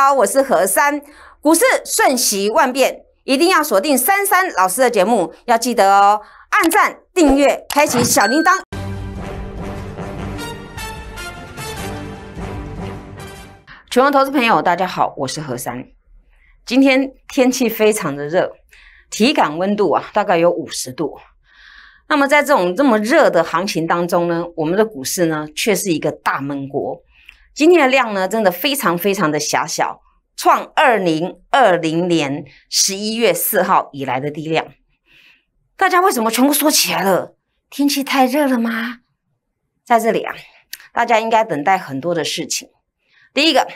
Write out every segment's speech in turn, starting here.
好，我是何三。股市瞬息万变，一定要锁定三珊老师的节目，要记得哦，按赞、订阅、开启小铃铛。全国投资朋友，大家好，我是何三。今天天气非常的热，体感温度啊大概有五十度。那么在这种这么热的行情当中呢，我们的股市呢却是一个大闷锅。今天的量呢，真的非常非常的狭小，创二零二零年十一月四号以来的低量。大家为什么全部缩起来了？天气太热了吗？在这里啊，大家应该等待很多的事情。第一个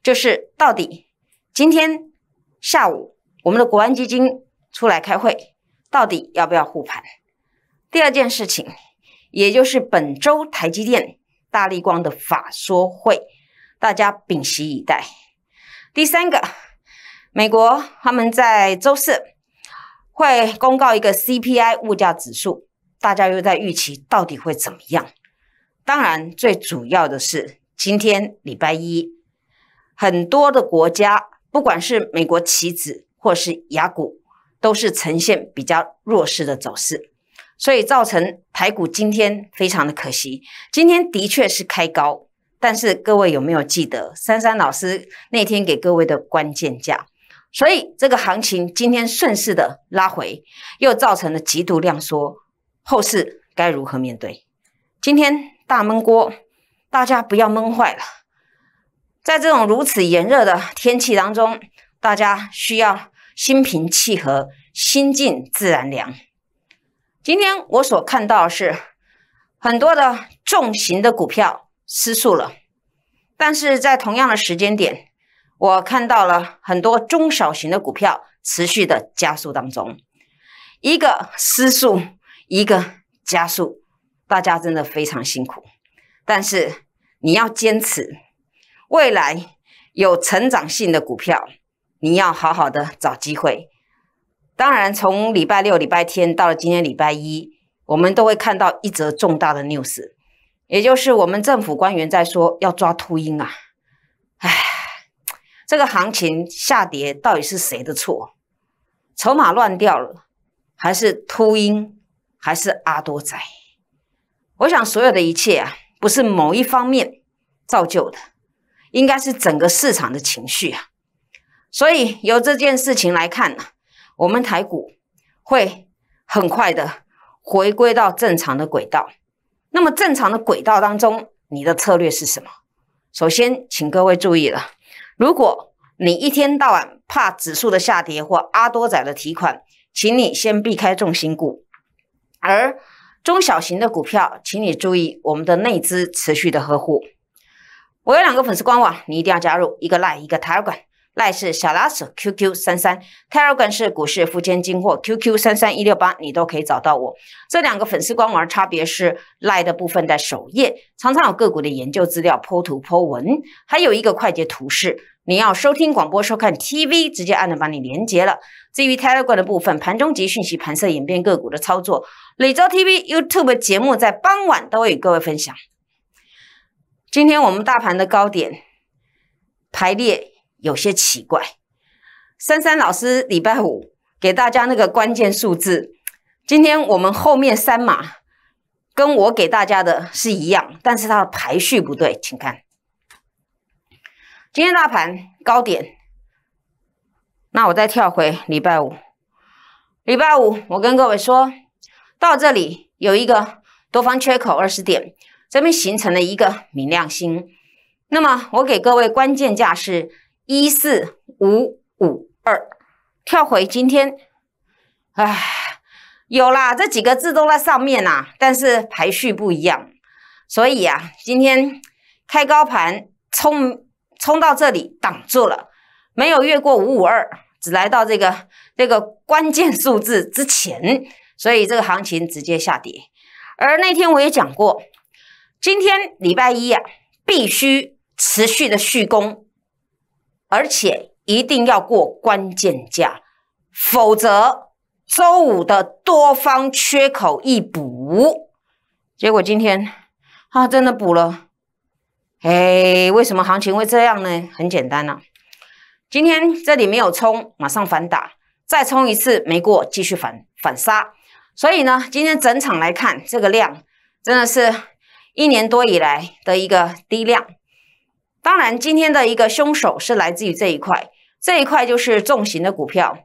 就是到底今天下午我们的国安基金出来开会，到底要不要护盘？第二件事情，也就是本周台积电。大日光的法说会，大家屏息以待。第三个，美国他们在周四会公告一个 CPI 物价指数，大家又在预期到底会怎么样？当然，最主要的是今天礼拜一，很多的国家，不管是美国棋子或是雅股，都是呈现比较弱势的走势。所以造成台股今天非常的可惜，今天的确是开高，但是各位有没有记得珊珊老师那天给各位的关键价？所以这个行情今天顺势的拉回，又造成了极度量缩，后市该如何面对？今天大闷锅，大家不要闷坏了。在这种如此炎热的天气当中，大家需要心平气和，心静自然凉。今天我所看到是很多的重型的股票失速了，但是在同样的时间点，我看到了很多中小型的股票持续的加速当中，一个失速，一个加速，大家真的非常辛苦，但是你要坚持，未来有成长性的股票，你要好好的找机会。当然，从礼拜六、礼拜天到了今天礼拜一，我们都会看到一则重大的 news，也就是我们政府官员在说要抓秃鹰啊！哎，这个行情下跌到底是谁的错？筹码乱掉了，还是秃鹰，还是阿多仔？我想，所有的一切啊，不是某一方面造就的，应该是整个市场的情绪啊。所以，由这件事情来看呢。我们台股会很快的回归到正常的轨道。那么正常的轨道当中，你的策略是什么？首先，请各位注意了，如果你一天到晚怕指数的下跌或阿多仔的提款，请你先避开重型股，而中小型的股票，请你注意我们的内资持续的呵护。我有两个粉丝官网，你一定要加入，一个赖，一个台股。赖是小拉手 QQ 三三 Telegram 是股市付钱金货 QQ 三三一六八，你都可以找到我。这两个粉丝官网差别是赖的部分在首页，常常有个股的研究资料、剖图、剖文，还有一个快捷图示。你要收听广播、收看 TV，直接按了帮你连接了。至于 Telegram 的部分，盘中及讯息、盘色演变、个股的操作，每周 TV、YouTube 节目在傍晚都会与各位分享。今天我们大盘的高点排列。有些奇怪，珊珊老师礼拜五给大家那个关键数字，今天我们后面三码跟我给大家的是一样，但是它的排序不对，请看，今天大盘高点，那我再跳回礼拜五，礼拜五我跟各位说到这里有一个多方缺口二十点，这边形成了一个明亮星，那么我给各位关键价是。一四五五二跳回今天，哎，有啦，这几个字都在上面呐，但是排序不一样。所以啊，今天开高盘冲冲到这里挡住了，没有越过五五二，只来到这个这个关键数字之前，所以这个行情直接下跌。而那天我也讲过，今天礼拜一啊，必须持续的续攻。而且一定要过关键价，否则周五的多方缺口一补，结果今天啊真的补了。哎，为什么行情会这样呢？很简单啊，今天这里没有冲，马上反打，再冲一次没过，继续反反杀。所以呢，今天整场来看，这个量真的是一年多以来的一个低量。当然，今天的一个凶手是来自于这一块，这一块就是重型的股票，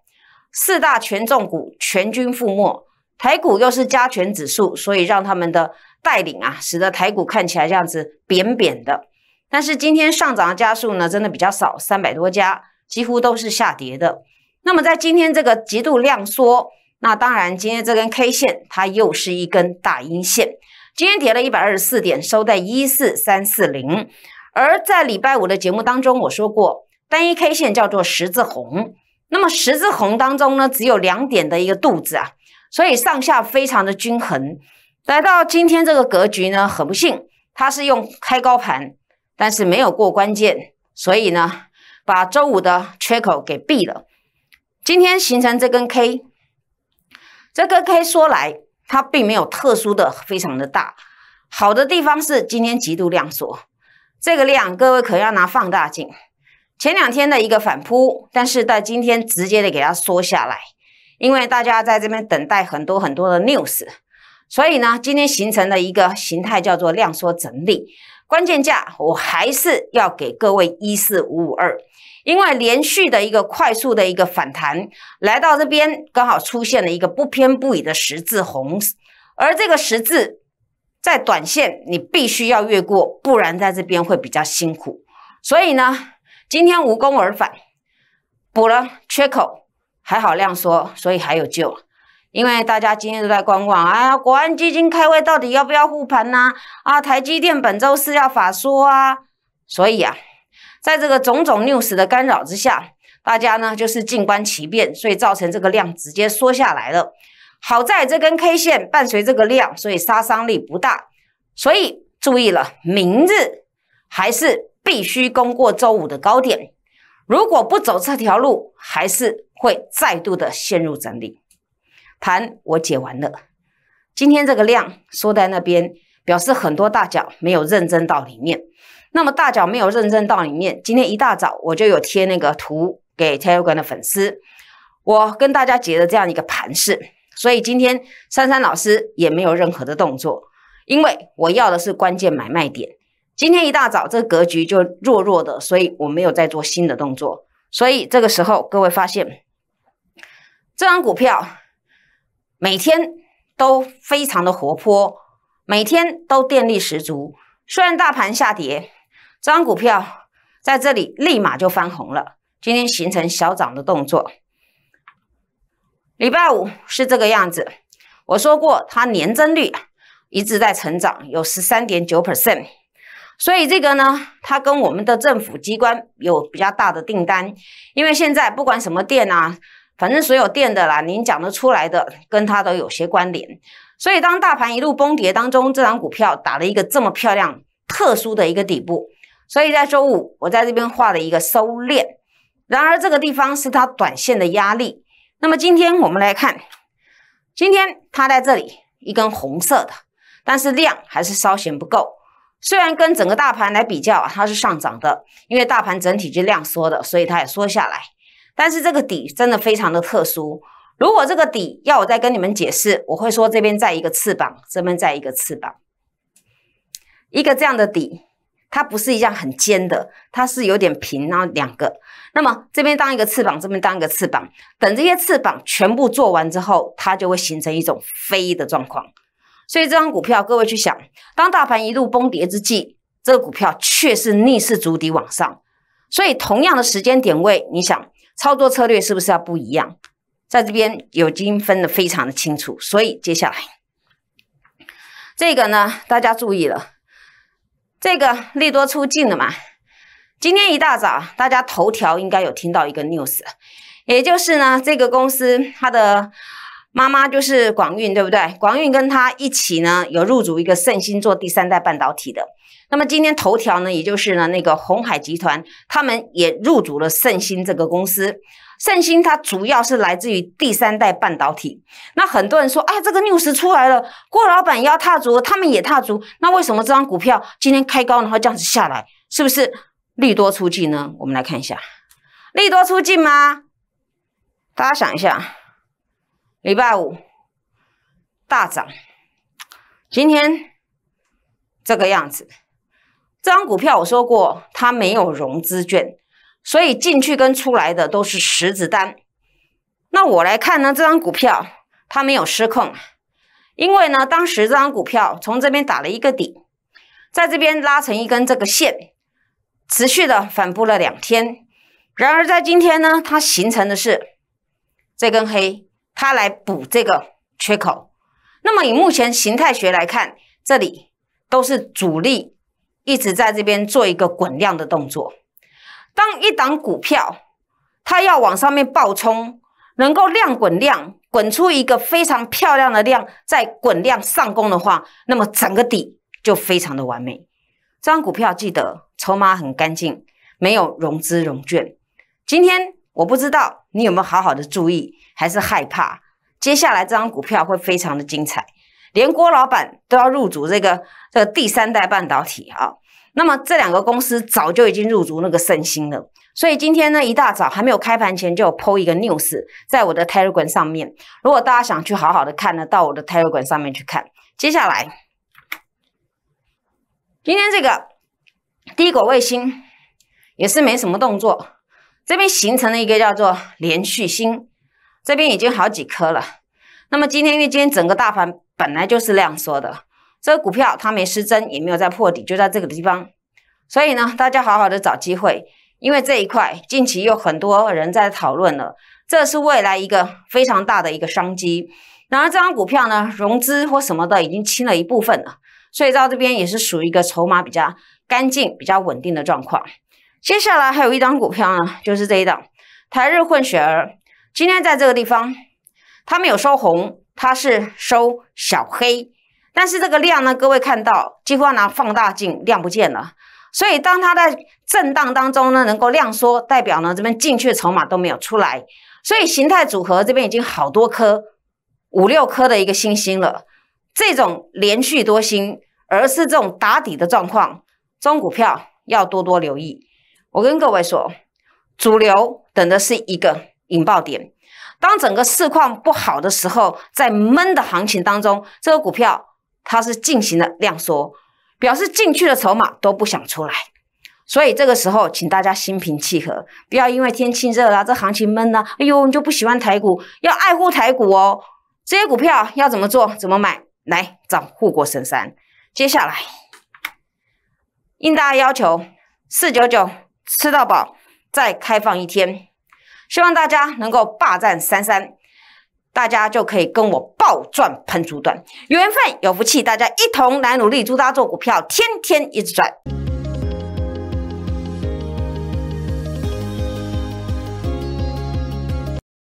四大权重股全军覆没，台股又是加权指数，所以让他们的带领啊，使得台股看起来这样子扁扁的。但是今天上涨的家数呢，真的比较少，三百多家几乎都是下跌的。那么在今天这个极度量缩，那当然今天这根 K 线它又是一根大阴线，今天跌了一百二十四点，收在一四三四零。而在礼拜五的节目当中，我说过，单一 K 线叫做十字红。那么十字红当中呢，只有两点的一个肚子啊，所以上下非常的均衡。来到今天这个格局呢，很不幸，它是用开高盘，但是没有过关键，所以呢，把周五的缺口给闭了。今天形成这根 K，这根 K 说来，它并没有特殊的非常的大。好的地方是今天极度量缩。这个量，各位可要拿放大镜。前两天的一个反扑，但是在今天直接的给它缩下来，因为大家在这边等待很多很多的 news，所以呢，今天形成了一个形态叫做量缩整理。关键价，我还是要给各位一四五五二，因为连续的一个快速的一个反弹来到这边，刚好出现了一个不偏不倚的十字红，而这个十字。在短线你必须要越过，不然在这边会比较辛苦。所以呢，今天无功而返，补了缺口还好量缩，所以还有救。因为大家今天都在观望，哎呀，国安基金开会到底要不要护盘呢？啊，台积电本周四要法说啊，所以啊，在这个种种 news 的干扰之下，大家呢就是静观其变，所以造成这个量直接缩下来了。好在这根 K 线伴随这个量，所以杀伤力不大。所以注意了，明日还是必须攻过周五的高点。如果不走这条路，还是会再度的陷入整理。盘我解完了，今天这个量缩在那边，表示很多大脚没有认真到里面。那么大脚没有认真到里面，今天一大早我就有贴那个图给 Telegram 的粉丝，我跟大家解的这样一个盘势。所以今天珊珊老师也没有任何的动作，因为我要的是关键买卖点。今天一大早，这个格局就弱弱的，所以我没有再做新的动作。所以这个时候，各位发现，这张股票每天都非常的活泼，每天都电力十足。虽然大盘下跌，这张股票在这里立马就翻红了，今天形成小涨的动作。礼拜五是这个样子，我说过它年增率一直在成长，有十三点九 percent，所以这个呢，它跟我们的政府机关有比较大的订单，因为现在不管什么店啊，反正所有店的啦，您讲得出来的，跟它都有些关联。所以当大盘一路崩跌当中，这张股票打了一个这么漂亮、特殊的一个底部，所以在周五我在这边画了一个收敛。然而这个地方是它短线的压力。那么今天我们来看，今天它在这里一根红色的，但是量还是稍显不够。虽然跟整个大盘来比较啊，它是上涨的，因为大盘整体就量缩的，所以它也缩下来。但是这个底真的非常的特殊。如果这个底要我再跟你们解释，我会说这边在一个翅膀，这边在一个翅膀，一个这样的底。它不是一样很尖的，它是有点平，然后两个，那么这边当一个翅膀，这边当一个翅膀。等这些翅膀全部做完之后，它就会形成一种飞的状况。所以这张股票，各位去想，当大盘一路崩跌之际，这个股票却是逆势逐底往上。所以同样的时间点位，你想操作策略是不是要不一样？在这边有精分的非常的清楚，所以接下来这个呢，大家注意了。这个利多出尽了嘛？今天一大早，大家头条应该有听到一个 news，也就是呢，这个公司它的妈妈就是广运，对不对？广运跟他一起呢，有入主一个盛星做第三代半导体的。那么今天头条呢，也就是呢，那个红海集团他们也入主了盛星这个公司。盛新它主要是来自于第三代半导体。那很多人说，哎，这个六十出来了，郭老板要踏足，他们也踏足。那为什么这张股票今天开高，然后这样子下来，是不是利多出尽呢？我们来看一下，利多出尽吗？大家想一下，礼拜五大涨，今天这个样子，这张股票我说过，它没有融资券。所以进去跟出来的都是十字单。那我来看呢，这张股票它没有失控，因为呢，当时这张股票从这边打了一个底，在这边拉成一根这个线，持续的反复了两天。然而在今天呢，它形成的是这根黑，它来补这个缺口。那么以目前形态学来看，这里都是主力一直在这边做一个滚量的动作。当一档股票，它要往上面爆冲，能够量滚量，滚出一个非常漂亮的量，在滚量上攻的话，那么整个底就非常的完美。这张股票记得筹码很干净，没有融资融券。今天我不知道你有没有好好的注意，还是害怕接下来这张股票会非常的精彩，连郭老板都要入主这个这个第三代半导体啊。那么这两个公司早就已经入足那个盛星了，所以今天呢一大早还没有开盘前就 Po 一个 news 在我的 Telegram 上面。如果大家想去好好的看呢，到我的 Telegram 上面去看。接下来，今天这个第一卫星也是没什么动作，这边形成了一个叫做连续星，这边已经好几颗了。那么今天因为今天整个大盘本来就是那样说的。这个股票它没失真，也没有在破底，就在这个地方。所以呢，大家好好的找机会，因为这一块近期有很多人在讨论了，这是未来一个非常大的一个商机。然而，这张股票呢，融资或什么的已经清了一部分了，所以到这边也是属于一个筹码比较干净、比较稳定的状况。接下来还有一张股票呢，就是这一档台日混血儿，今天在这个地方，它没有收红，它是收小黑。但是这个量呢，各位看到几乎要拿放大镜，量不见了。所以当它在震荡当中呢，能够量缩，代表呢这边进去筹码都没有出来。所以形态组合这边已经好多颗、五六颗的一个星星了。这种连续多星，而是这种打底的状况，中股票要多多留意。我跟各位说，主流等的是一个引爆点。当整个市况不好的时候，在闷的行情当中，这个股票。它是进行了量缩，表示进去的筹码都不想出来，所以这个时候请大家心平气和，不要因为天气热啊，这行情闷呐，哎呦，你就不喜欢台股，要爱护台股哦。这些股票要怎么做，怎么买，来找护国神山。接下来应大家要求，四九九吃到饱，再开放一天，希望大家能够霸占三三。大家就可以跟我暴赚喷猪段，有缘分有福气，大家一同来努力，祝大家做股票天天一直赚。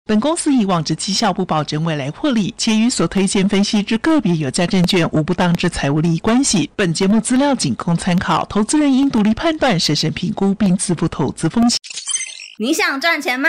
本公司以往之绩效不保证未来获利，且与所推荐分析之个别有价证券无不当之财务利益关系。本节目资料仅供参考，投资人应独立判断、审慎评估并自负投资风险。你想赚钱吗？